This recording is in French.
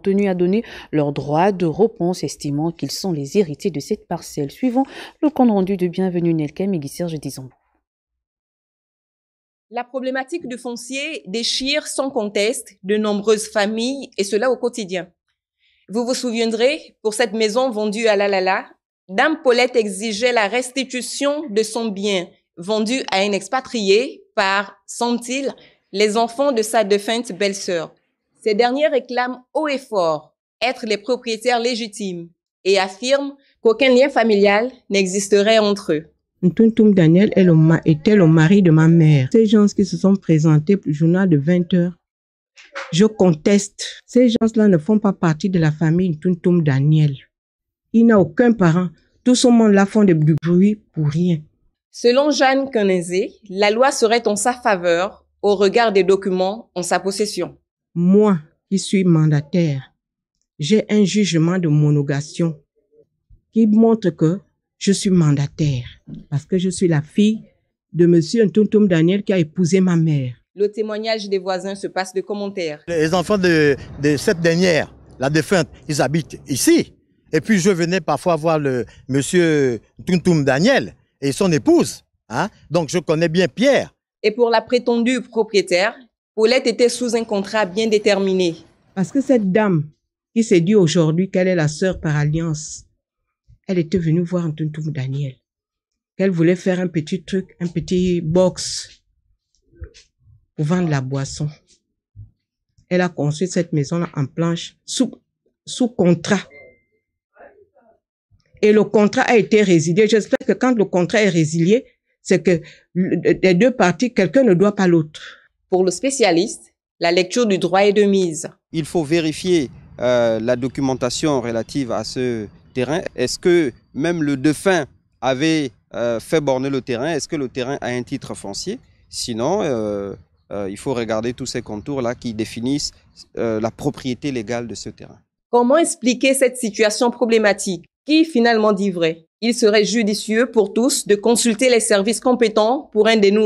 tenus à donner leur droit de réponse, estimant qu'ils sont les héritiers de cette parcelle. Suivant le compte rendu de Bienvenue Nelkem et Guy Serge disons. La problématique du foncier déchire sans conteste de nombreuses familles et cela au quotidien. Vous vous souviendrez, pour cette maison vendue à la la, Dame Paulette exigeait la restitution de son bien vendu à un expatrié par, semble il les enfants de sa défunte belle-sœur. Ces derniers réclament haut et fort être les propriétaires légitimes et affirment qu'aucun lien familial n'existerait entre eux. Ntuntum Daniel est le était le mari de ma mère. Ces gens qui se sont présentés pour le journal de 20 heures, je conteste. Ces gens-là ne font pas partie de la famille Ntuntum Daniel. Il n'a aucun parent. Tout ce monde-là font du bruit pour rien. Selon Jeanne Kenezé, la loi serait en sa faveur au regard des documents en sa possession moi qui suis mandataire, j'ai un jugement de monogation qui montre que je suis mandataire parce que je suis la fille de M. Ntuntum Daniel qui a épousé ma mère. Le témoignage des voisins se passe de commentaires. Les enfants de, cette dernière, la défunte, ils habitent ici. Et puis je venais parfois voir le monsieur Tuntum Daniel et son épouse. Hein? Donc je connais bien Pierre. Et pour la prétendue propriétaire, Paulette était sous un contrat bien déterminé. Parce que cette dame qui s'est dit aujourd'hui qu'elle est la sœur par alliance, elle était venue voir Antountoum Daniel. Qu'elle voulait faire un petit truc, un petit box pour vendre la boisson. Elle a construit cette maison-là en planche sous, sous contrat. Et le contrat a été résilié. J'espère que quand le contrat est résilié, c'est que des deux parties, quelqu'un ne doit pas l'autre. Pour le spécialiste, la lecture du droit est de mise. Il faut vérifier euh, la documentation relative à ce terrain. Est-ce que même le défunt avait euh, fait borner le terrain Est-ce que le terrain a un titre foncier Sinon, euh, il faut regarder tous ces contours-là qui définissent la propriété légale de ce terrain. Comment expliquer cette situation problématique Qui finalement dit vrai Il serait judicieux pour tous de consulter les services compétents pour un dénouement.